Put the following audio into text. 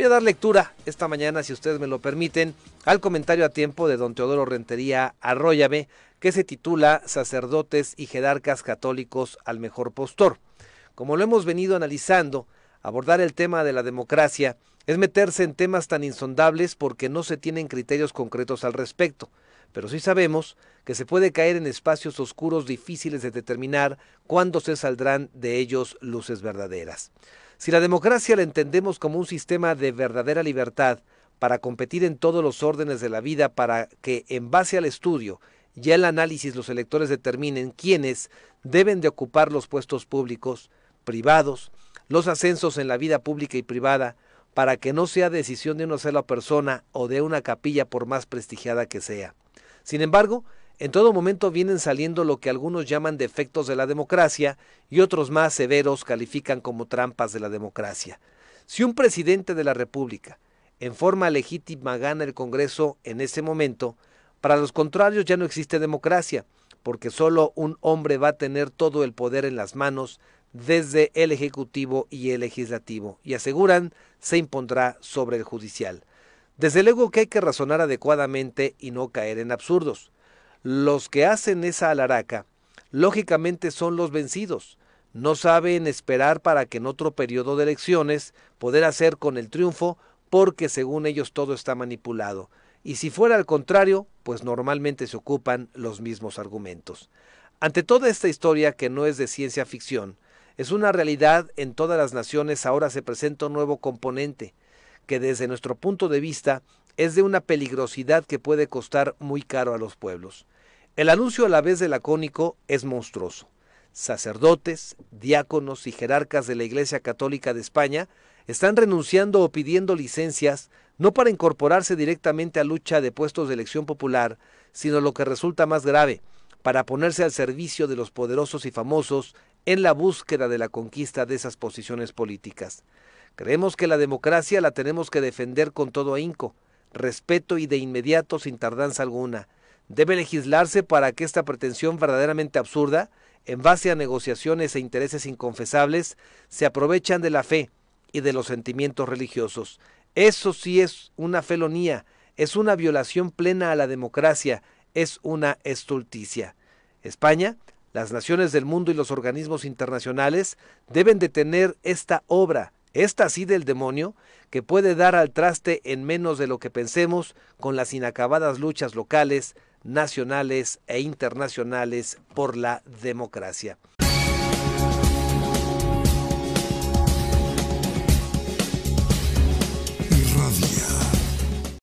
Voy a dar lectura esta mañana, si ustedes me lo permiten, al comentario a tiempo de don Teodoro Rentería Arroyave, que se titula Sacerdotes y jerarcas católicos al mejor postor. Como lo hemos venido analizando, abordar el tema de la democracia es meterse en temas tan insondables porque no se tienen criterios concretos al respecto, pero sí sabemos que se puede caer en espacios oscuros difíciles de determinar cuándo se saldrán de ellos luces verdaderas. Si la democracia la entendemos como un sistema de verdadera libertad para competir en todos los órdenes de la vida para que en base al estudio y al análisis los electores determinen quiénes deben de ocupar los puestos públicos, privados, los ascensos en la vida pública y privada, para que no sea decisión de una sola persona o de una capilla por más prestigiada que sea. Sin embargo, en todo momento vienen saliendo lo que algunos llaman defectos de la democracia y otros más severos califican como trampas de la democracia. Si un presidente de la República en forma legítima gana el Congreso en ese momento, para los contrarios ya no existe democracia, porque solo un hombre va a tener todo el poder en las manos desde el Ejecutivo y el Legislativo, y aseguran se impondrá sobre el Judicial. Desde luego que hay que razonar adecuadamente y no caer en absurdos. Los que hacen esa alaraca, lógicamente son los vencidos. No saben esperar para que en otro periodo de elecciones poder hacer con el triunfo porque según ellos todo está manipulado. Y si fuera al contrario, pues normalmente se ocupan los mismos argumentos. Ante toda esta historia que no es de ciencia ficción, es una realidad en todas las naciones ahora se presenta un nuevo componente, que desde nuestro punto de vista es de una peligrosidad que puede costar muy caro a los pueblos. El anuncio a la vez del lacónico es monstruoso. Sacerdotes, diáconos y jerarcas de la Iglesia Católica de España están renunciando o pidiendo licencias no para incorporarse directamente a lucha de puestos de elección popular, sino lo que resulta más grave, para ponerse al servicio de los poderosos y famosos en la búsqueda de la conquista de esas posiciones políticas. Creemos que la democracia la tenemos que defender con todo ahínco, respeto y de inmediato sin tardanza alguna. Debe legislarse para que esta pretensión verdaderamente absurda, en base a negociaciones e intereses inconfesables, se aprovechan de la fe y de los sentimientos religiosos. Eso sí es una felonía, es una violación plena a la democracia, es una estulticia. España, las naciones del mundo y los organismos internacionales deben detener esta obra esta sí del demonio, que puede dar al traste en menos de lo que pensemos con las inacabadas luchas locales, nacionales e internacionales por la democracia.